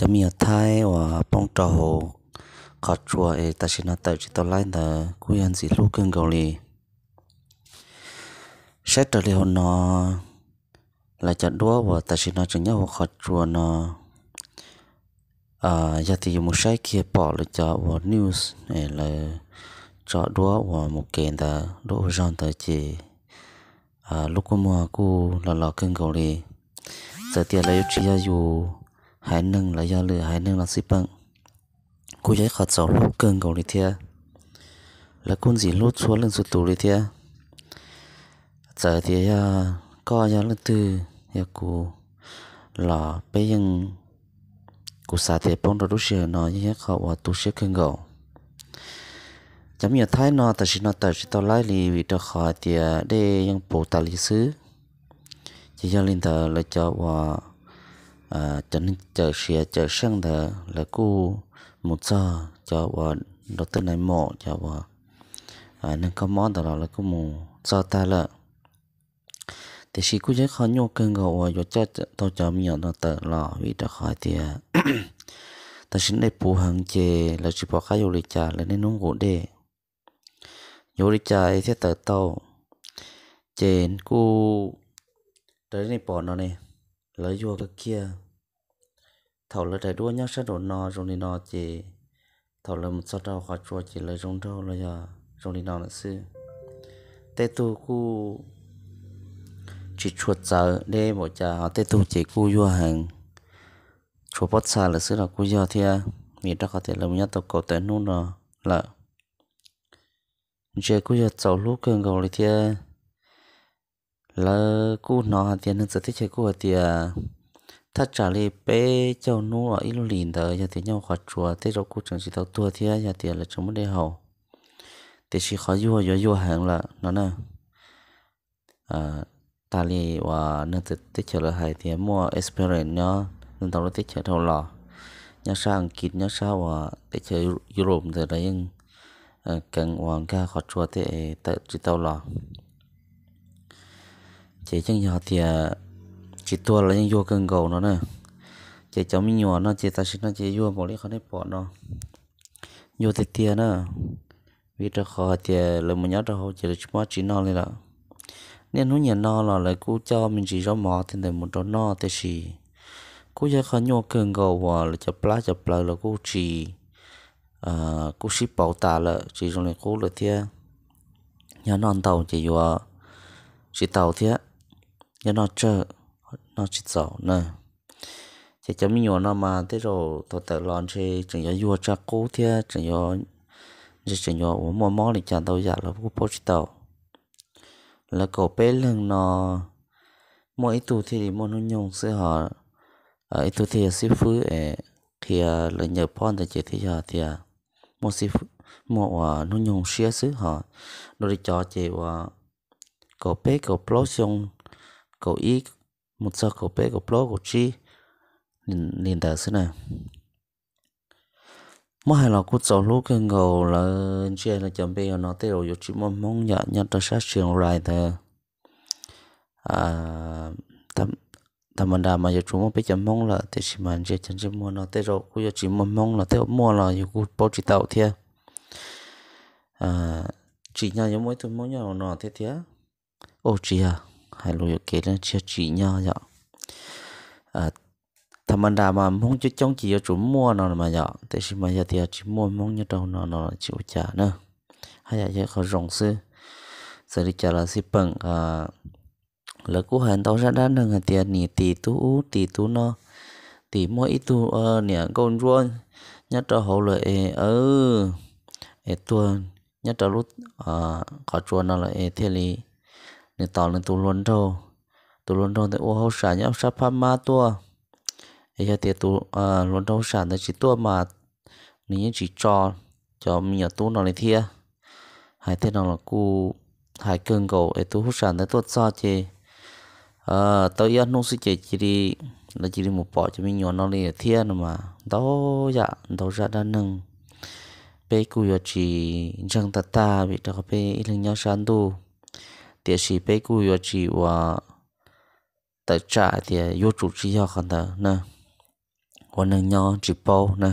จะมีอะไรว่าป้องจอขัดชัวเอตาชินาเตอร์จิตอไลน์เดอคุยันสิลูกเกินเกาหลีเซตเตอร์เลหนอหลังจากด้วยว่าตาชินาจะเนี่ยว่าขัดชัวนออ่ายาที่มุใช้เคียปอหรือจะว่านิวส์เอเลยจะด้วยว่ามุกเกนเดอด้วยจอนเตอร์จีอ่าลูกมัวกูหล่อเกินเกาหลีแต่เดี๋ยวเราจะอยู่ hai nâng là do lửa hai nâng là xí bằng cô giấy khát sầu lúc cơn cầu lý thia là con gì lốt xuống lên sụt tù lý thia giờ thì à, co cho lên từ ya cô là bây giờ cô xả thì bông đồ sửa nó như thế khẩu và tu sửa cơn cầu chấm nhiều thái nó ta sao nó tại sao tao lái lì vì tao khỏi thì để những bộ tài lý xứ chỉ cho linh thờ là cho và à chân chờ xia chờ sang thở là cô một giờ cho vợ đầu tư này mộ cho vợ à nên có món đó là cô mù cho ta lợ thì chỉ cô chắc khó nhô cơn gầu vợ cho tôi cho miệng nó tờ lọ vì đã khỏi thì ta xin để phù hàng chế là chỉ bỏ cái du lịch trà là nên uống gỗ đề du lịch trà ấy sẽ tờ tàu chè cô tới này bỏ nó này lấy vô cái kia thầu lấy trái đua nhau sẽ đổ nò rồi đi nọ chỉ thầu lấy một sao trâu hoặc chua chỉ lấy rong trâu lấy giờ rồi đi nò là sư tê tu cu chỉ chuột giờ để bỏ chờ tê tu chỉ cu vô hàng chuột bớt xa là sư là cu vô thia vì ta có thể làm nhất tộc cầu tới nút nọ là chế cu vô cháu lúc cường cầu thì thia là cô nó thì nên sở thích chơi của tiền ta trả lời bé cháu nu ở ít lìn đó giờ tiền nhau khóa chùa thế rồi cô chẳng chỉ tao tua thế giờ tiền là chúng mới hậu thế chỉ khó vua vua vua hàng là nó nè à ta li và nên sở thích chơi là hai tiền mua experience nhá nên tao là thích chơi thâu lò nhá sao anh kịp nhá sao và thích chơi Europe rồi đấy nhưng ờ, càng hoàng ca khóa chùa thế ờ, tại chỉ tao lò chế chẳng nhỏ thì chỉ tua là những vô cơn cầu nó nè chế cháu mi nhỏ nó chế ta xin nó chế vô bỏ đi khỏi nếp bỏ nó vô thì tiền nè vì cho khó thì là mình nhớ cho họ chỉ là chúng ta chỉ nó lên đó nên nó nhận nó là lại cú cho mình chỉ rõ mỏ thì để một chỗ nó thì chỉ cứ cho khó nhô cơn cầu và là chập lá chập lá là cú chỉ à cú ship bảo tả là chỉ trong này cú là thế nhà non tàu chỉ vừa chỉ tàu thế nhớ nó chờ nó chỉ giàu nè chỉ cho mình nhỏ nó mà thế rồi tôi tự lon chơi chẳng nhớ vua cha cố thế chẳng nhớ chỉ chẳng nhớ uống mò mò thì chẳng đâu giả là cũng post tàu là cổ bé lưng nó mỗi tù thì mỗi nó nhung sẽ họ ở ờ, tù thì sĩ phứ ờ, thì ờ, là nhờ phong thì chỉ thì họ thì mỗi sĩ phứ mỗi nó nhung xia xứ họ rồi cho chị và cổ bé cổ plosiong cầu y một giờ cầu p cầu plo cầu chi liền tờ xí này mỗi hay là cút dầu lúc cái ngầu là chia là chuẩn bị nó tiêu rồi chỉ mong mong nhận nhận tờ sát trường lại thờ à tầm tầm mình đã mà giờ chúng bây giờ mong là thì chỉ mình chỉ chẳng chỉ mua nó tiêu rồi cũng giờ chỉ mong mong là tiêu mua là giờ cũng bao chỉ tạo thiệt à chỉ nhà giống mỗi thứ mỗi nhà nó thế thế ô chị à hay lùi kế lên chia chỉ nhau nhở dạ. à thầm anh đã mà mong chứ chống chỉ cho chúng mua nó mà nhở thế thì mà giờ thì chỉ mua mong như đâu nó nó chịu trả nữa hay là giờ khó rộng sư giờ đi trả là xí bằng à lỡ cú hẹn tao ra đan đường tiền nhỉ tỷ tú tỷ tú nó tỷ mua ít tu ờ nè con à, ruôn nhất cho hậu lợi ở ở tuần nhất cho lúc à có chuồn nó là thế lý nên tỏ lên tù luôn rồi tù luôn rồi thì ô hậu sản nhá sắp pha ma tua ấy cho tiệt tù à luôn đâu sản thì chỉ tua mà nếu chỉ cho cho mình tu nó này thia hai thế nào là cu hai cơn cầu ấy tu hút sản tới tuột sao chứ à ờ, tao yên nông sư chỉ chỉ đi là chỉ đi một bỏ cho mình nhỏ nó này thia mà đâu dạ đâu ra dạ đa nâng bé cu giờ chỉ chẳng ta ta bị tao bé lưng nhau sản tu thì chỉ bé cô yêu chỉ và tại trả thì yêu chủ chỉ cho con thở nè còn nàng nhau chỉ bao nè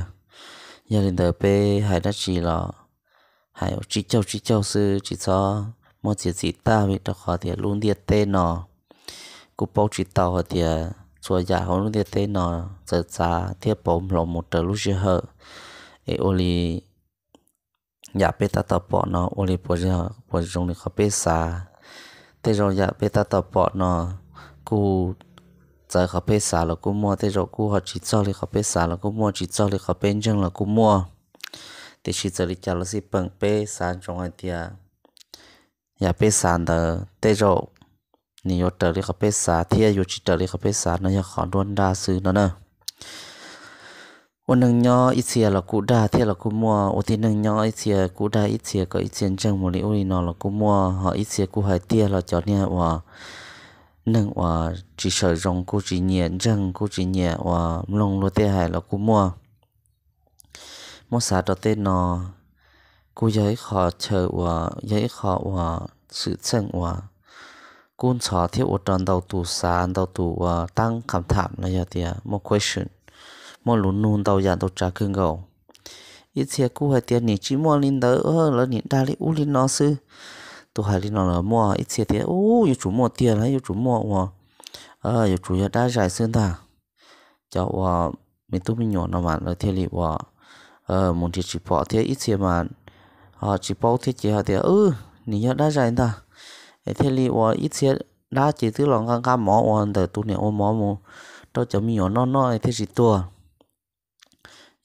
gia đình thở bé hai đứa chỉ là hai chỉ châu chỉ châu sư chỉ cho một chỉ chỉ ta vì đó khó thì luôn đi tê nọ cô bao chỉ tàu thì chùa già họ luôn đi tê nọ giờ giá thiết bóng lòng một tờ lúc chưa hở ấy oli อยากไปตัดต่อปอเนาะโอลิปวดจะปวดตรงนี้เขาเปซา thế rồi giờ dạ, bây ta tập bọn nó cú giờ khó bê xả là cú mua thế rồi cú họ chỉ cho thì khó bê xả là cú mua chỉ cho thì khó bên chân là cú mua thì chỉ giờ đi chào là gì bằng bê xả trong hai tia à. dạ bê xả đó thế rồi nhiều trở đi khó bê xả thì dù chỉ trở đi khó bê xả nó nhà khó luôn đa sư nó nữa ô nâng nhỏ ít xìa là cụ đa thế là cụ mua ô nâng nhỏ ít xìa cụ đa ít xìa có ít xìa chẳng một lý ô nó là cụ mua họ ít xìa cụ hải tia là cho nha và nâng và chỉ sợ rong cụ chỉ nhẹ chẳng cụ chỉ nhẹ và lòng lô tê hải là cụ mua mua xả đó tên nó cụ giấy khó chờ và giấy khó và sự chẳng và cún chó thiếu ở tròn đầu tù xa đầu tù tăng cảm thảm là giờ thì một question mọi lũ nôn tàu giả tàu trà cưng gầu ít xe cú hay tiền nỉ chỉ mò linh đỡ ơ là nỉ đa li u linh nó sư tụ hai linh nó là mò ít xe tiền u yêu chủ mò tiền hay yêu chủ mò mò ờ yêu chủ giờ đa giải sơn ta cháu à mình tôi mình nhỏ nó mà là thiên lý à ờ muốn chỉ chỉ bỏ thế ít xe mà à chỉ bỏ thế chỉ hai tiền ừ nỉ giờ đa giải ta thiên lý à ít xe đa chỉ thứ lòng ngang ngang mỏ ôn từ tu nè mỏ mò mù đâu cháu mình nhỏ nó nó thế chỉ tua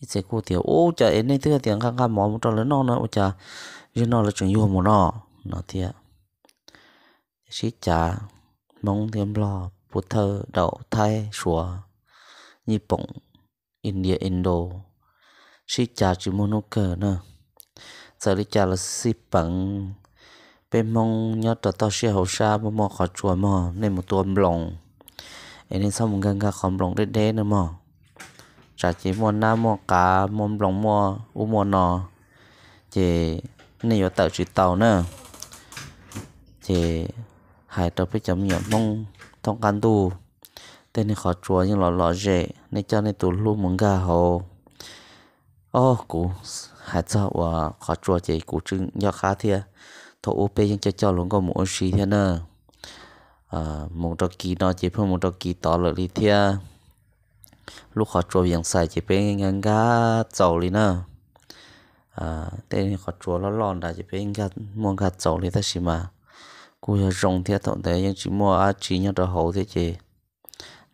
sẽ cô tiểu ô chả em nên thứ tiền khang khang mỏ một trò lớn non nữa chả chứ nó là chuyện yêu một nó nó thì xí chả mong thêm lo bút thơ đậu thay sủa nhị bổng India Indo xí chả chỉ muốn nó cờ nữa giờ đi chả là xí bằng bên mong nhớ tờ tao xí hậu xa mà mò khỏi chùa mò nên một tuần lồng em nên xong một gần gà khóm lồng đế đế nữa mò trả chỉ mua na mua cá mua lòng mua u mua nò thì nên có tàu chỉ tàu nữa thì hải tàu phải chấm nhiều mong thông can tu tên này khó chúa nhưng lọ lọ dễ nên cho nên tụ lu muốn gà hồ ô cú hải cho và khó chúa chỉ cú trưng do khá thiệt thổ ô bê cho cho luôn có ờ, một xí thế nữa à một đôi kỳ nó chỉ phải một đôi kỳ tỏ lợi đi thiệt lúc họ chùa viện xài chỉ bên ngang gá dầu đi nè à tên họ chùa nó lòn đã chỉ bên gá mua gá dầu đi ta xí mà cô giờ rồng thiết tổng thể nhưng chỉ mua á chỉ nhau đó hậu thế chứ,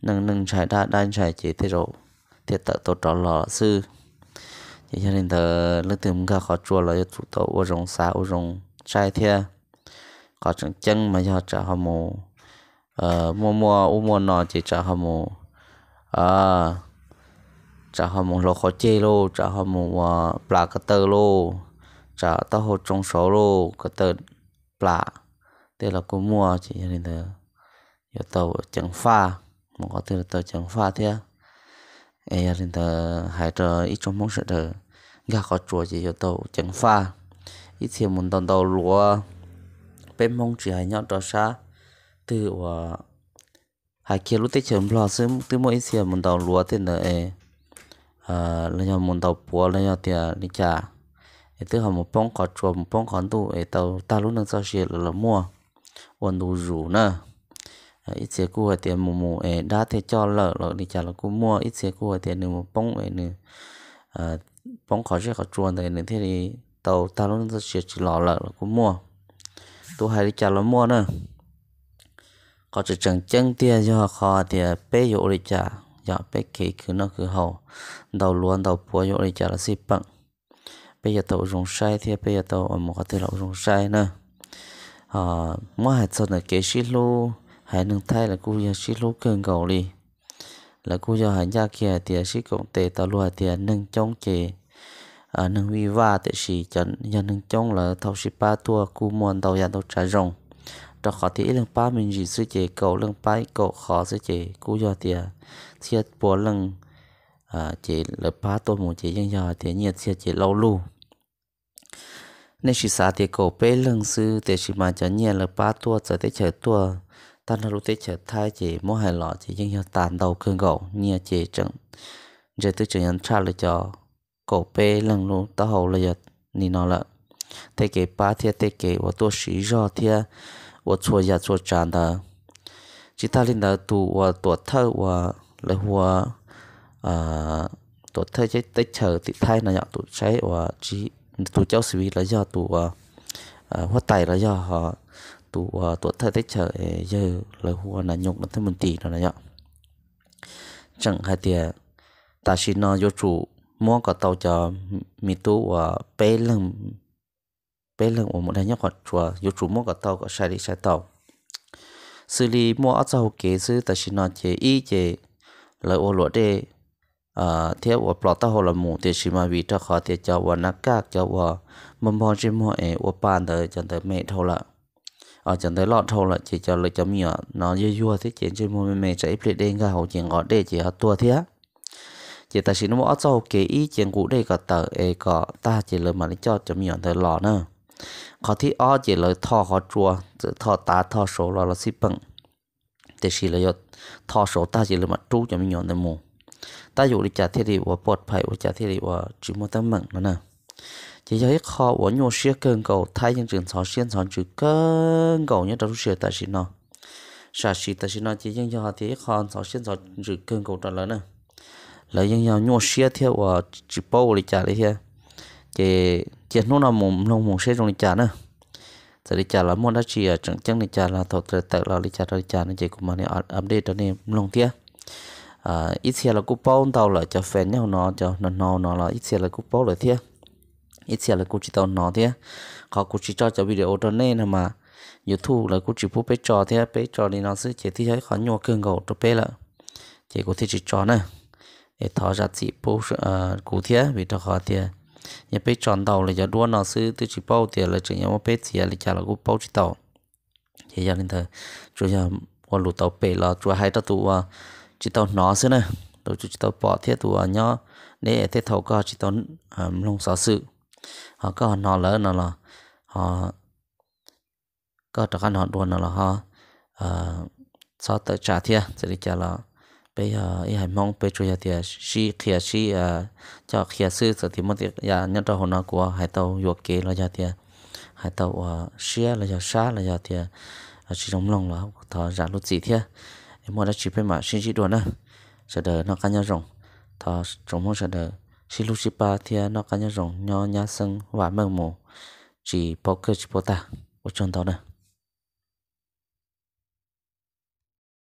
nâng nâng chạy đa đan chạy chị thế rồi thiết tự tổ trọ lọ sư chỉ cho nên thờ lúc tìm gá họ chùa là chủ tổ ô rồng xa ô rồng chạy thế có chân mà cho trả họ mù ờ mua mua u mua nọ chỉ trả họ mù à trả họ một lô khó chê lô trả họ một plà cái tờ lô trả tao hồ trong số lô cái tờ plà thế là cô mua chỉ cho nên là giờ tàu chẳng pha mà có thể là tàu chẳng pha thế ấy là nên là hai trò ít trong mong sợ thở gà có chùa chỉ giờ tàu chẳng pha ít thì muốn tàu tàu lúa bên mong chỉ hai nhọn trò xa từ uh, hà kia lúc tết chấm lo sớm từ mỗi xe mình tàu lúa tên là e à là nhà mình tàu búa lấy nhà tiền đi trả e từ họ một bông cỏ chùa một bông cỏ tu e tàu ta lúc nâng sao xe là là mua ổn đủ rủ nè ít xe cua hay tiền mù mù e đã thế cho lợ lợ đi trả là cũng mua ít xe cua hay tiền nữa một bông e nữa à bông cỏ xe cỏ chùa này nữa thế thì tàu ta lúc nâng sao xe chỉ lọ lợ là cũng mua tôi hay đi trả là mua nữa có chữ chẳng chân tia do khó tia bé yếu đi cha giờ dạ, bé kỹ cứ nó cứ hậu đầu luôn đầu búa yếu đi cha là xịt bằng bây giờ tàu rong sai thì bây giờ tàu ở một cái lậu rong sai nữa à ờ, mỗi hạt sơn là kế xí lô hãy nâng thay là cô giờ xí lô cơn cầu đi là cô giờ hãy ra kia thì xí cộng tệ tàu lùa thì nâng chống chế à ờ, nâng vi va thì xí chẳng giờ dạ, nâng chống là thâu xí ba tua cô muốn tàu giờ dạ tàu trả rong cho khó thì lưng ba mình gì sư chế cầu lưng ba cầu khó sư chế cú do tiề thiệt bùa lưng à chế lợ ba tôi muốn chế dân giờ thì nhiệt thiệt chế lâu lu nên chỉ sa thì cầu bê lưng sư thì chỉ mà cho nhiệt lợ ba tua giờ tới chờ tua tan là lúc tới chờ thai chế mỗi hai lọ chế dân giờ tàn đầu cương gậu nhiệt chế chẳng giờ tôi chỉ nhận tra là cho cầu bê lưng luôn tao hầu là giờ ni nó lợ thế kể ba thiệt thế kể và tôi sĩ do thiệt 我做呀做站的，其他领导都我多特我来我啊多特这得 chờ thì thay là nhạc tụ trái và chỉ tụ cháu sĩ là do tụ hoa tài là do họ tụ tụ thơ tết chờ giờ là hoa là nhung là thêm mình tỷ là chẳng hai tiền ta xin nó vô chủ mua cả cho mi tu và bé lần bé lưng ổn một đại nhóc họ chùa dù chủ mua cả tàu cả sai đi sai tàu xử lý mua ở sau kế sư ta xin nói chế y chế lời ô lụa đê à theo ô plot ta hồ là mù thì xin mà vì ta khó thì cho ô nát các cho ô mầm bò xin mua ế ô bàn tới chẳng tới mẹ thâu lợ ở chẳng tới lọt thâu lợ chỉ cho lời cho nhỏ nó dưa dưa thì chuyện trên mua mẹ sẽ ít lệ đen ra hậu chuyện gọi để chỉ hạt tua thế chỉ ta xin mua ở sau kế y chuyện cũ đê cả tờ ế cả ta chỉ lời mà lấy cho chấm nhỏ tới lọ nữa khó thì ó chỉ lời thọ khó chua thọ tá thọ số là là xí bằng thế chỉ là thọ số ta chỉ là mặt trú cho mình nhọn để mù ta dụ đi trả thiết bị và bột phải và trả thiết bị chỉ một tấm mừng nữa nè chỉ thấy khó và nhô xia cơn cầu thay những trường xóa xiên xóa chữ cơn cầu như đó xia tại xí nó xả xí tại xí nó chỉ những do thì khó xóa xiên xóa chữ cơn cầu trả lớn nè lấy những do nhô xia theo và chỉ bao đi trả đi theo chỉ chỉ nó là mồm nó mồm sẽ trong đi chả nữa giờ đi chả là món đã chỉ ở ờ, trong chân đi chả là thọ tự tự là đi chả đi chả nên chỉ cũng mà này update cho nên long tiếc à ít xe là cú bao tàu là cho phèn nhau nó cho nó nó nó là ít xe là cú bao rồi thiệt ít xe là cú chỉ tàu nó thiệt họ cú chỉ cho cho video đó nên mà youtube là cú chỉ phụ bé trò thiệt bé trò thì nó sẽ chỉ thi thấy khó nhua cương gầu cho bé là chỉ có thi chỉ trò nữa để thọ ra chỉ phụ ờ, cụ thiệt vì cho khó thiệt nhà bé chọn đầu là giờ đua nó sư tôi chỉ bao tiền là chỉ nhà mà bé gì là chả là cũng bao chỉ tàu thì giờ nên thờ chủ nhà qua lụt tàu bể là chủ hai tàu tụa chỉ tàu nó sư này, đầu chủ chỉ tàu bỏ thiết tụa nhó để thiết thầu có chỉ tàu lông xó sự họ có nó lỡ nó là họ có tất cả họ đua nó là họ sao tới trả thiết thì chả là bây giờ y hải mong bây giờ thì si khía si à cho khía sư sợ thì mất ya nhân trong hồn nó của hải tàu yuộc kế là giờ thì hải tàu à xe là giờ xa là giờ thì chỉ trong lòng là thọ giả lúc gì thế em muốn đã chỉ bên mà xin chỉ đồn nữa sợ đợi nó cá nhau rồng thọ trong mong sợ đợi si lúc si ba thì nó cá nhau rồng nho nhá sân và mơ mù chỉ poker chỉ ta, ở trong đó nữa